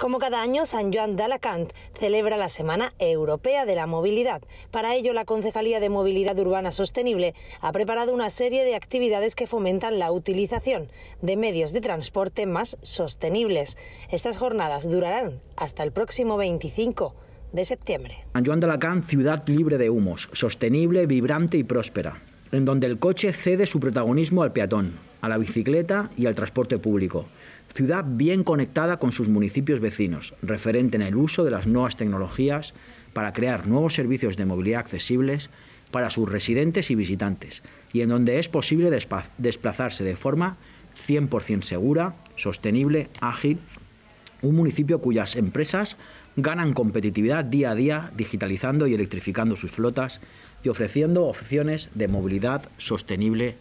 Como cada año, San Juan de Alacant celebra la Semana Europea de la Movilidad. Para ello, la Concejalía de Movilidad Urbana Sostenible ha preparado una serie de actividades que fomentan la utilización de medios de transporte más sostenibles. Estas jornadas durarán hasta el próximo 25 de septiembre. San Juan de Alacant, ciudad libre de humos, sostenible, vibrante y próspera, en donde el coche cede su protagonismo al peatón a la bicicleta y al transporte público. Ciudad bien conectada con sus municipios vecinos, referente en el uso de las nuevas tecnologías para crear nuevos servicios de movilidad accesibles para sus residentes y visitantes, y en donde es posible desplazarse de forma 100% segura, sostenible, ágil, un municipio cuyas empresas ganan competitividad día a día digitalizando y electrificando sus flotas y ofreciendo opciones de movilidad sostenible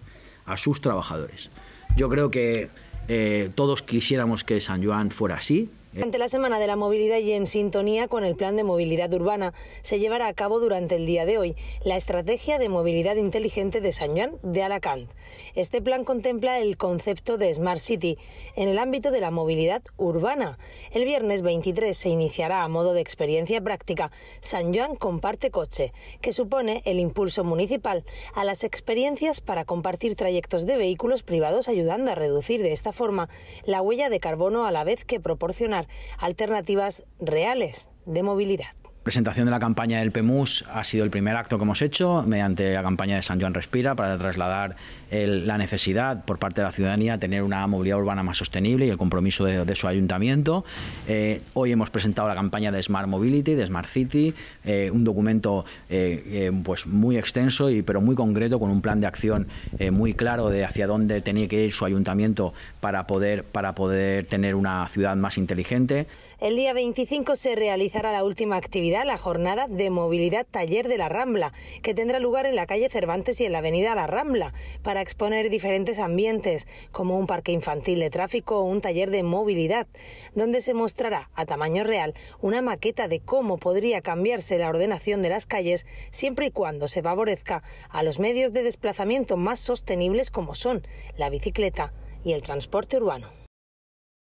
a sus trabajadores. Yo creo que eh, todos quisiéramos que San Juan fuera así, durante la Semana de la Movilidad y en sintonía con el Plan de Movilidad Urbana, se llevará a cabo durante el día de hoy la Estrategia de Movilidad Inteligente de San Juan de Alacant. Este plan contempla el concepto de Smart City en el ámbito de la movilidad urbana. El viernes 23 se iniciará a modo de experiencia práctica San Juan Comparte Coche, que supone el impulso municipal a las experiencias para compartir trayectos de vehículos privados ayudando a reducir de esta forma la huella de carbono a la vez que proporciona alternativas reales de movilidad presentación de la campaña del PEMUS ha sido el primer acto que hemos hecho mediante la campaña de San Juan Respira para trasladar la necesidad por parte de la ciudadanía de tener una movilidad urbana más sostenible y el compromiso de, su ayuntamiento. Eh, hoy hemos presentado la campaña de Smart Mobility, de Smart City, eh, un documento eh, pues muy extenso y pero muy concreto con un plan de acción muy claro de hacia dónde tenía que ir su ayuntamiento para poder para poder tener una ciudad más inteligente. El día 25 se realizará la última actividad la jornada de movilidad taller de la Rambla, que tendrá lugar en la calle Cervantes y en la avenida La Rambla, para exponer diferentes ambientes, como un parque infantil de tráfico o un taller de movilidad, donde se mostrará a tamaño real una maqueta de cómo podría cambiarse la ordenación de las calles siempre y cuando se favorezca a los medios de desplazamiento más sostenibles como son la bicicleta y el transporte urbano.